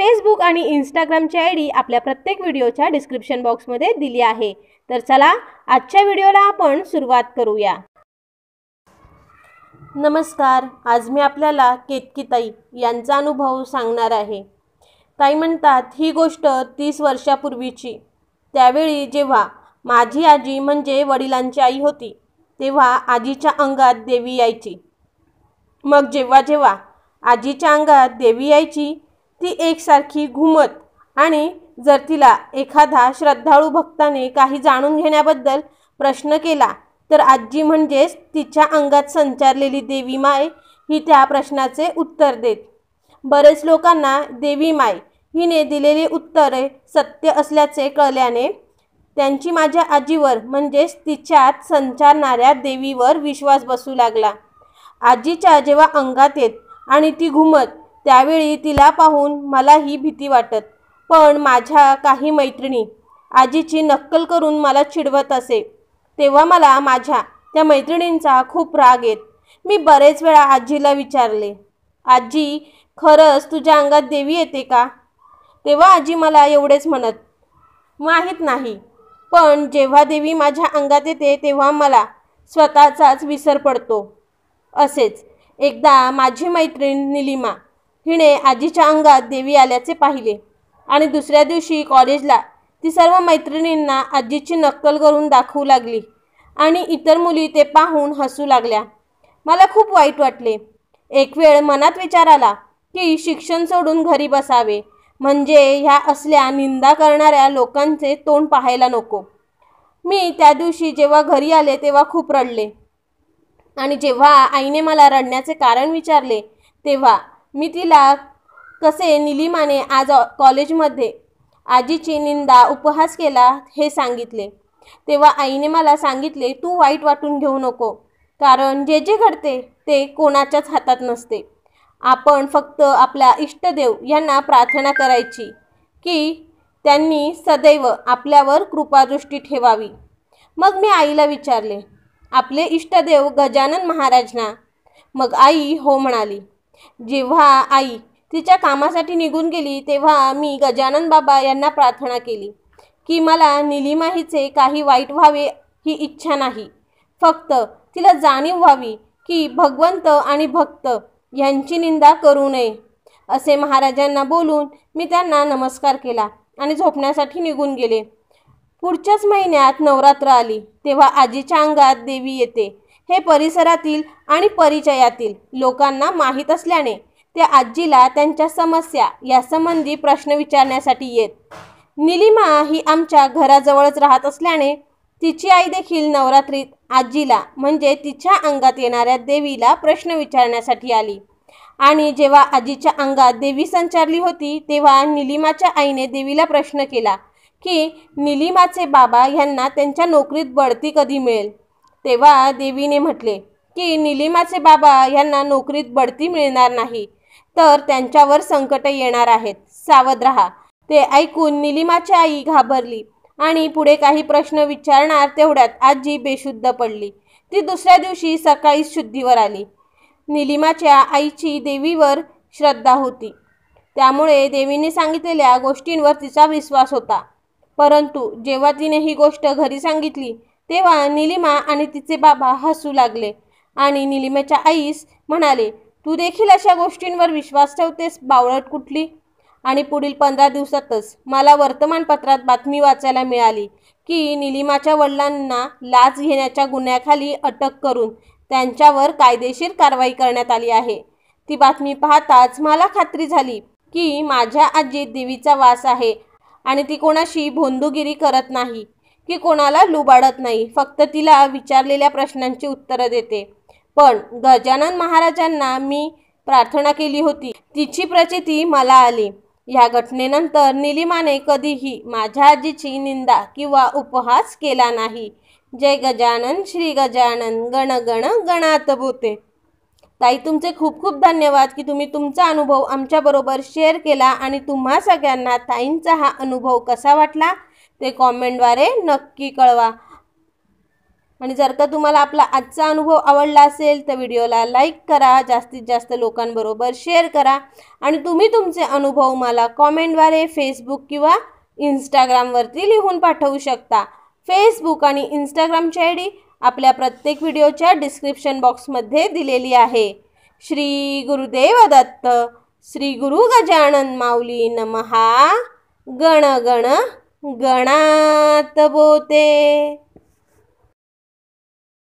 Facebook आणि इंस्टाग्रामची I D आपल्या प्रत्येक व्हिडिओच्या डिस्क्रिप्शन बॉक्समध्ये दिली आहे तर चला आजच्या व्हिडिओला आपण सुरुवात करूया नमस्कार आज मी आपल्याला केतकीताई यांचा अनुभव सांगणार आहे ताई म्हणतात ही गोष्ट तीस वर्षापूर्वीची त्यावेळी जेव्हा माझी आजी म्हणजे वडिलांची आई होती तेव्हा आजीच्या अंगात देवी यायची मग जेव्हा जेव्हा आजीच्या अंगात देवी यायची ती एकसारखी घुमत आणि जर तिला एखादा श्रद्धाळू भक्ताने काही जाणून घेण्याबद्दल प्रश्न केला तर आजी म्हणजेच तिच्या अंगात संचारलेली देवी माय ही त्या प्रश्नाचे उत्तर देत बरेच लोकांना देवी माय हिने दिलेली उत्तरे सत्य असल्याचे कळल्याने त्यांची माझ्या आजीवर म्हणजेच तिच्यात संचारणाऱ्या देवीवर विश्वास बसू लागला आजीच्या जेव्हा अंगात येत आणि ती घुमत त्यावेळी तिला पाहून मला ही भीती वाटत पण माझ्या काही मैत्रिणी आजीची नक्कल करून मला चिडवत असे तेव्हा मला माझ्या त्या मैत्रिणींचा खूप राग येत मी बरेच वेळा आजीला विचारले आजी खरंच तुझ्या अंगात देवी येते का तेव्हा आजी मला एवढेच म्हणत माहीत नाही पण जेव्हा देवी माझ्या अंगात येते तेव्हा मला स्वतःचाच विसर पडतो असेच एकदा माझी मैत्रीण निलिमा हिने आजीच्या अंगात देवी आल्याचे पाहिले आणि दुसऱ्या दिवशी कॉलेजला ती सर्व मैत्रिणींना आजीची नक्कल करून दाखवू लागली आणि इतर मुली ते पाहून हसू लागल्या मला खूप वाईट वाटले एक वेळ मनात विचार आला की शिक्षण सोडून घरी बसावे म्हणजे ह्या असल्या निंदा करणाऱ्या लोकांचे तोंड पाहायला नको मी त्या दिवशी जेव्हा घरी आले तेव्हा खूप रडले आणि जेव्हा आईने मला रडण्याचे कारण विचारले तेव्हा मी तिला कसे निलिमाने आज कॉलेजमध्ये आजीची निंदा उपहास केला हे सांगितले तेव्हा आईने मला सांगितले तू वाईट वाटून घेऊ नको कारण जे जे घडते ते कोणाच्याच हातात नसते आपण फक्त आपल्या इष्टदेव यांना प्रार्थना करायची की त्यांनी सदैव आपल्यावर कृपादृष्टी ठेवावी मग मी आईला विचारले आपले इष्टदेव गजानन महाराजना मग आई हो म्हणाली जेव्हा आई तिच्या कामासाठी निघून गेली तेव्हा मी गजानन बाबा यांना प्रार्थना केली की मला निलिमा हिचे काही वाईट व्हावे ही इच्छा नाही फक्त तिला जाणीव व्हावी की भगवंत आणि भक्त यांची निंदा करू नये असे महाराजांना बोलून मी त्यांना नमस्कार केला आणि झोपण्यासाठी निघून गेले पुढच्याच महिन्यात नवरात्र आली तेव्हा आजीच्या अंगात देवी येते हे परिसरातील आणि परिचयातील लोकांना माहीत असल्याने त्या आजीला त्यांच्या समस्या यासंबंधी प्रश्न विचारण्यासाठी येत निलिमा ही आमच्या घराजवळच राहत असल्याने तिची आई देखील नवरात्रीत आजीला म्हणजे तिच्या अंगात येणाऱ्या देवीला प्रश्न विचारण्यासाठी आली आणि जेव्हा आजीच्या अंगात देवी संचारली होती तेव्हा निलिमाच्या आईने देवीला प्रश्न केला की निलिमाचे बाबा यांना त्यांच्या नोकरीत बढती कधी मिळेल तेव्हा देवीने म्हटले की निलिमाचे बाबा यांना नोकरीत बढती मिळणार नाही तर त्यांच्यावर संकट येणार आहेत सावध रहा ते ऐकून निलिमाची आई घाबरली आणि पुढे काही प्रश्न विचारणार तेवढ्यात आजी बेशुद्ध पडली ती दुसऱ्या दिवशी सकाळी शुद्धीवर आली निलिमाच्या आईची देवीवर श्रद्धा होती त्यामुळे देवीने सांगितलेल्या गोष्टींवर तिचा विश्वास होता परंतु जेव्हा तिने ही गोष्ट घरी सांगितली तेव्हा निलिमा आणि तिचे बाबा हसू लागले आणि निलिमेच्या आईस म्हणाले तू देखील अशा गोष्टींवर विश्वास ठेवतेस बावळट कुठली आणि पुढील पंधरा दिवसातच मला वर्तमानपत्रात बातमी वाचायला मिळाली की निलिमाच्या वडिलांना लाच घेण्याच्या गुन्ह्याखाली अटक करून त्यांच्यावर कायदेशीर कारवाई करण्यात आली आहे ती बातमी पाहताच मला खात्री झाली की माझ्या आजीत देवीचा वास आहे आणि ती कोणाशी भोंदूगिरी करत नाही की कोणाला लुबाडत नाही फक्त तिला विचारलेल्या प्रश्नांची उत्तरं देते पण गजानन महाराजांना मी प्रार्थना केली होती तिची प्रचिती मला आली या घटनेनंतर निलिमाने कधीही माझ्या आजीची निंदा किंवा उपहास केला नाही जय गजानन श्री गजानन गण गण गणात बोते ताई तुमचे खूप खूप धन्यवाद की तुम्ही तुमचा अनुभव आमच्याबरोबर शेअर केला आणि तुम्हा सगळ्यांना ताईंचा हा अनुभव कसा वाटला ते कॉमेंटद्वारे नक्की कळवा आणि जर का तुम्हाला आपला आजचा अनुभव आवडला असेल तर व्हिडिओला लाईक करा जास्तीत जास्त लोकांबरोबर शेअर करा आणि तुम्ही तुमचे अनुभव मला कॉमेंटद्वारे फेसबुक किंवा इंस्टाग्रामवरती लिहून पाठवू शकता फेसबुक आणि इंस्टाग्रामची आय डी आपल्या प्रत्येक व्हिडिओच्या डिस्क्रिप्शन बॉक्समध्ये दिलेली आहे श्री गुरुदेव दत्त श्री गुरु गजानन माऊली नमहा गण गण गणात बोते